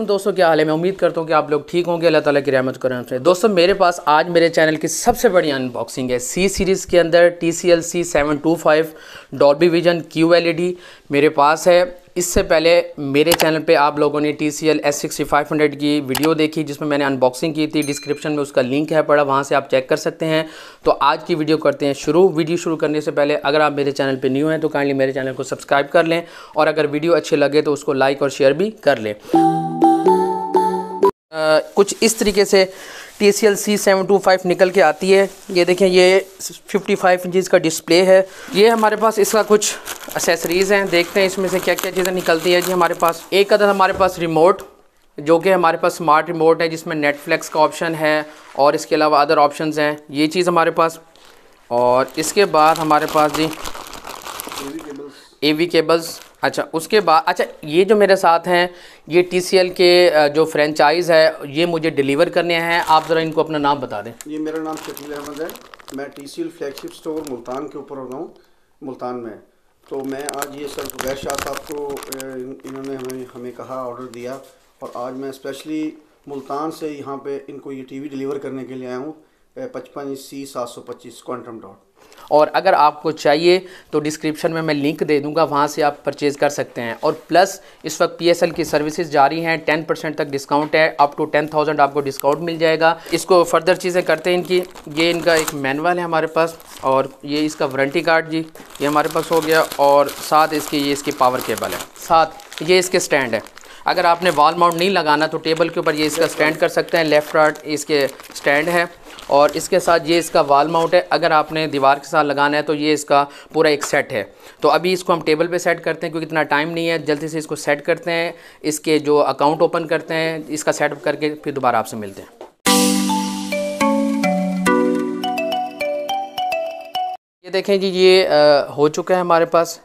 अल्लाम दोस्तों क्या हाल है मैं उम्मीद करता हूँ कि आप लोग ठीक होंगे अल्लाह ताला की रहमत करम से दोस्तों मेरे पास आज मेरे चैनल की सबसे बड़ी अनबॉक्सिंग है सी सीरीज़ के अंदर T C L C seven two five Dolby Vision Q L E D मेरे पास है इससे पहले मेरे चैनल पे आप लोगों ने T C L S sixty five hundred की वीडियो देखी जिसमें मैंने अनबॉक्सिंग की थी डिस्क्रिप्शन में उसका लिंक है पड़ा वहाँ से आप चेक कर सकते हैं तो आज की वीडियो करते हैं शुरू वीडियो शुरू करने से पहले अगर आप मेरे चैनल पे न्यू हैं तो काइंडली मेरे चैनल को सब्सक्राइब कर लें और अगर वीडियो अच्छे लगे तो उसको लाइक और शेयर भी कर लें कुछ इस तरीके से T C L C seven two five निकल के आती है ये देखें ये फिफ्टी फाइव इंचज़ का डिस्प्ले है ये हमारे पास इसका कुछ असेसरीज़ हैं देखते हैं इसमें से क्या क्या चीज़ें निकलती है जी हमारे पास एक अदर हमारे पास रिमोट जो कि हमारे पास स्मार्ट रिमोट है जिसमें नेटफ्लिक्स का ऑप्शन है और इसके अलावा अदर ऑप्शन हैं ये चीज़ हमारे पास और इसके बाद हमारे पास जी ए वी केबल्स अच्छा उसके बाद अच्छा ये जो मेरे साथ हैं ये टी के जो फ्रेंचाइज़ है ये मुझे डिलीवर करने हैं आप ज़रा इनको अपना नाम बता दें ये मेरा नाम शकील अहमद है मैं टी फ्लैगशिप स्टोर मुल्तान के ऊपर हो रहा हूँ मुल्तान में तो मैं आज ये सर जुबैर शाह साहब को इन्होंने हमें हमें कहा ऑर्डर दिया और आज मैं स्पेशली मुल्तान से यहाँ पे इनको ये टीवी डिलीवर करने के लिए आया हूँ पचपन सी सात सौ पच्चीस क्वान्टम डॉट और अगर आपको चाहिए तो डिस्क्रिप्शन में मैं लिंक दे दूंगा वहाँ से आप परचेज़ कर सकते हैं और प्लस इस वक्त पीएसएल की सर्विसेज जारी हैं टेन परसेंट तक डिस्काउंट है अप टू टेन थाउजेंड आपको डिस्काउंट मिल जाएगा इसको फर्दर चीज़ें करते हैं इनकी ये इनका एक मैनुअल है हमारे पास और ये इसका वारंटी कार्ड जी ये हमारे पास हो गया और साथ इसके ये इसकी पावर केबल है साथ ये इसके स्टैंड है अगर आपने वाल माउंट नहीं लगाना तो टेबल के ऊपर ये इसका स्टैंड कर सकते हैं लेफ़्ट राइट इसके स्टैंड है और इसके साथ ये इसका वाल माउंट है अगर आपने दीवार के साथ लगाना है तो ये इसका पूरा एक सेट है तो अभी इसको हम टेबल पे सेट करते हैं क्योंकि इतना टाइम नहीं है जल्दी से इसको सेट करते हैं इसके जो अकाउंट ओपन करते हैं इसका सेटअप करके फिर दोबारा आपसे मिलते हैं ये देखें जी ये आ, हो चुका है हमारे पास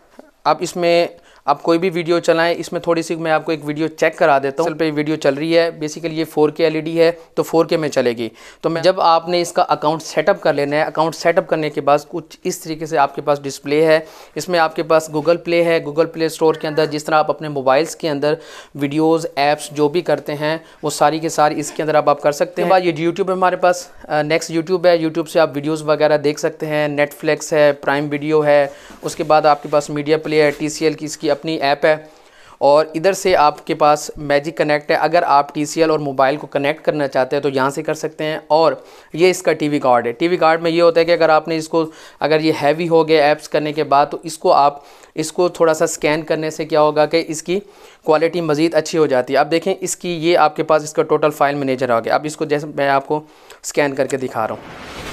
अब इसमें आप कोई भी वीडियो चलाएं इसमें थोड़ी सी मैं आपको एक वीडियो चेक करा देता हूँ पे वीडियो चल रही है बेसिकली ये फोर के एल है तो फोर के में चलेगी तो मैं जब आपने इसका अकाउंट सेटअप कर लेना है अकाउंट सेटअप करने के बाद कुछ इस तरीके से आपके पास डिस्प्ले है इसमें आपके पास गूगल प्ले है गूगल प्ले स्टोर के अंदर जिस तरह आप अपने मोबाइल्स के अंदर वीडियोज़ ऐप्स जो भी करते हैं वो सारी के सारी इसके अंदर आप, कर सकते हैं ये यूट्यूब है हमारे पास नेक्स्ट यूट्यूब है यूट्यूब से आप वीडियोज़ वगैरह देख सकते हैं नेटफ्लिक्स है प्राइम वीडियो है उसके बाद आपके पास मीडिया प्ले है टी की इसकी अपनी ऐप है और इधर से आपके पास मैजिक कनेक्ट है अगर आप टी और मोबाइल को कनेक्ट करना चाहते हैं तो यहाँ से कर सकते हैं और ये इसका टीवी गार्ड है टीवी गार्ड में ये होता है कि अगर आपने इसको अगर ये हैवी हो गया ऐप्स करने के बाद तो इसको आप इसको थोड़ा सा स्कैन करने से क्या होगा कि इसकी क्वालिटी मज़ीद अच्छी हो जाती है आप देखें इसकी ये आपके पास इसका टोटल फाइल मैनेजर आ गया अब इसको जैसे मैं आपको स्कैन करके दिखा रहा हूँ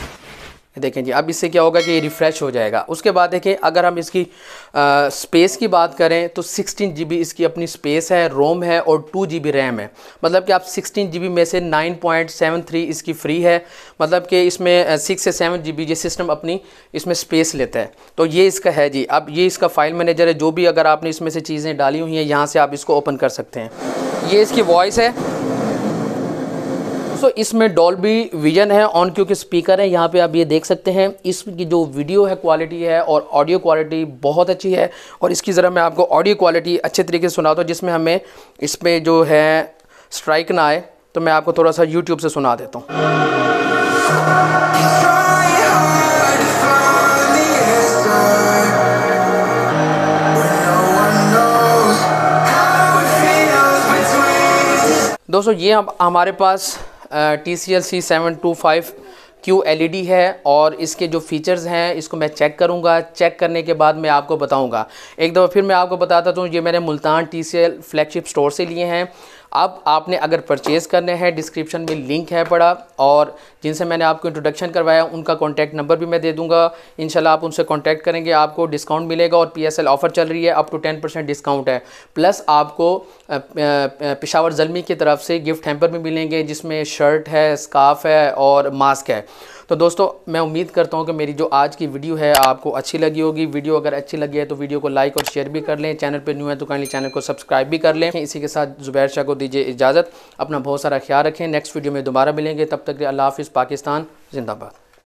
देखें जी अब इससे क्या होगा कि ये रिफ़्रेश हो जाएगा उसके बाद देखें अगर हम इसकी आ, स्पेस की बात करें तो 16 जीबी इसकी अपनी स्पेस है रोम है और 2 जीबी रैम है मतलब कि आप 16 जीबी में से 9.73 इसकी फ्री है मतलब कि इसमें 6 से 7 जीबी ये सिस्टम अपनी इसमें स्पेस लेता है तो ये इसका है जी अब ये इसका फ़ाइल मैनेजर है जो भी अगर आपने इसमें से चीज़ें डाली हुई हैं यहाँ से आप इसको ओपन कर सकते हैं ये इसकी वॉइस है दोस्तों इसमें डॉल्बी विजन है ऑन क्योंकि स्पीकर है यहाँ पे आप ये देख सकते हैं इसकी जो वीडियो है क्वालिटी है और ऑडियो क्वालिटी बहुत अच्छी है और इसकी ज़रा मैं आपको ऑडियो क्वालिटी अच्छे तरीके से सुनाता हूँ जिसमें हमें इसमें जो है स्ट्राइक ना आए तो मैं आपको थोड़ा सा यूट्यूब से सुना देता हूँ दोस्तों ये हम हमारे पास T C L C seven two five Q L है और इसके जो फीचर्स हैं इसको मैं चेक करूंगा चेक करने के बाद मैं आपको बताऊंगा एक दफ़ा फिर मैं आपको बताता हूँ ये मैंने Multan T C L flagship store से लिए हैं अब आपने अगर परचेज़ करने हैं डिस्क्रिप्शन में लिंक है पड़ा और जिनसे मैंने आपको इंट्रोडक्शन करवाया उनका कॉन्टैक्ट नंबर भी मैं दे दूँगा इन आप उनसे कॉन्टैक्ट करेंगे आपको डिस्काउंट मिलेगा और पी ऑफ़र चल रही है up to ten percent discount है प्लस आपको पिशावर जलमी की तरफ से गिफ्ट हैम्पर भी मिलेंगे जिसमें शर्ट है स्काफ है और मास्क है तो दोस्तों मैं उम्मीद करता हूँ कि मेरी जो आज की वीडियो है आपको अच्छी लगी होगी वीडियो अगर अच्छी लगी है तो वीडियो को लाइक और शेयर भी कर लें चैनल पर न्यू है तो कहीं चैनल को सब्सक्राइब भी कर लें इसी के साथ जुबैर शाह को दीजिए इजाज़त अपना बहुत सारा ख्याल रखें नेक्स्ट वीडियो में दोबारा मिलेंगे तब तक अल्लाह हाफिज़ पाकिस्तान जिंदाबाद